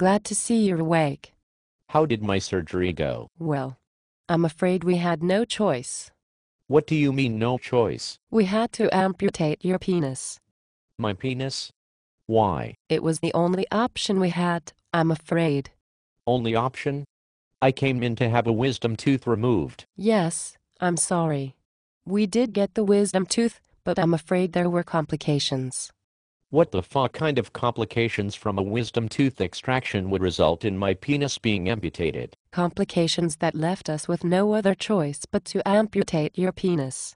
Glad to see you're awake. How did my surgery go? Well, I'm afraid we had no choice. What do you mean no choice? We had to amputate your penis. My penis? Why? It was the only option we had, I'm afraid. Only option? I came in to have a wisdom tooth removed. Yes, I'm sorry. We did get the wisdom tooth, but I'm afraid there were complications. What the fuck kind of complications from a wisdom tooth extraction would result in my penis being amputated? Complications that left us with no other choice but to amputate your penis.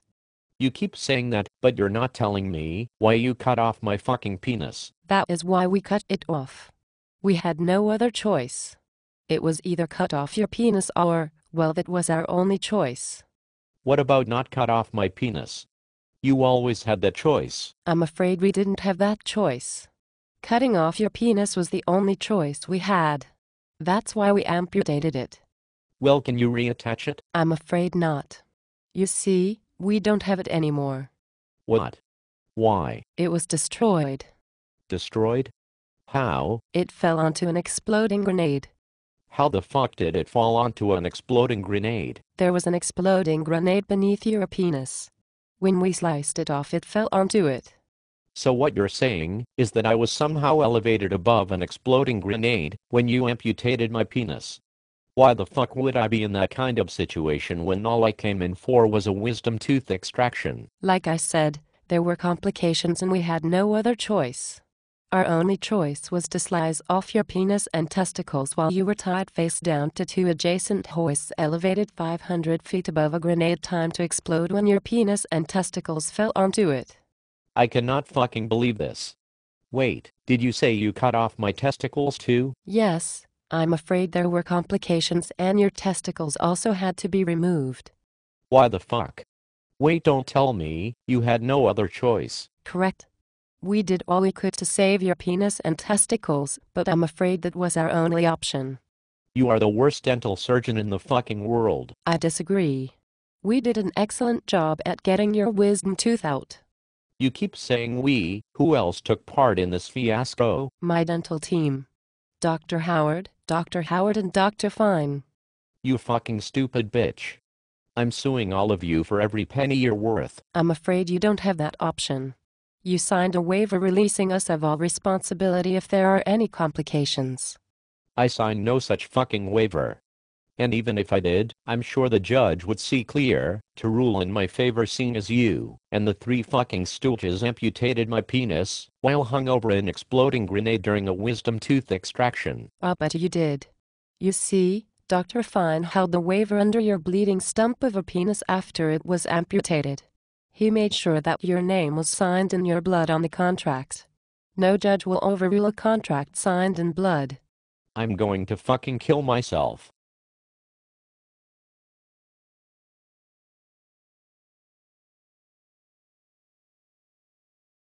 You keep saying that, but you're not telling me why you cut off my fucking penis. That is why we cut it off. We had no other choice. It was either cut off your penis or, well, that was our only choice. What about not cut off my penis? You always had that choice. I'm afraid we didn't have that choice. Cutting off your penis was the only choice we had. That's why we amputated it. Well, can you reattach it? I'm afraid not. You see, we don't have it anymore. What? Why? It was destroyed. Destroyed? How? It fell onto an exploding grenade. How the fuck did it fall onto an exploding grenade? There was an exploding grenade beneath your penis. When we sliced it off, it fell onto it. So what you're saying is that I was somehow elevated above an exploding grenade when you amputated my penis. Why the fuck would I be in that kind of situation when all I came in for was a wisdom tooth extraction? Like I said, there were complications and we had no other choice. Our only choice was to slice off your penis and testicles while you were tied face down to two adjacent hoists elevated 500 feet above a grenade timed to explode when your penis and testicles fell onto it. I cannot fucking believe this. Wait, did you say you cut off my testicles too? Yes, I'm afraid there were complications and your testicles also had to be removed. Why the fuck? Wait, don't tell me, you had no other choice. Correct. We did all we could to save your penis and testicles, but I'm afraid that was our only option. You are the worst dental surgeon in the fucking world. I disagree. We did an excellent job at getting your wisdom tooth out. You keep saying we, who else took part in this fiasco? My dental team. Dr. Howard, Dr. Howard and Dr. Fine. You fucking stupid bitch. I'm suing all of you for every penny you're worth. I'm afraid you don't have that option. You signed a waiver releasing us of all responsibility if there are any complications. I signed no such fucking waiver. And even if I did, I'm sure the judge would see clear to rule in my favor seeing as you and the three fucking stooges amputated my penis while hung over an exploding grenade during a wisdom tooth extraction. Ah, but you did. You see, Dr. Fine held the waiver under your bleeding stump of a penis after it was amputated. He made sure that your name was signed in your blood on the contract. No judge will overrule a contract signed in blood. I'm going to fucking kill myself.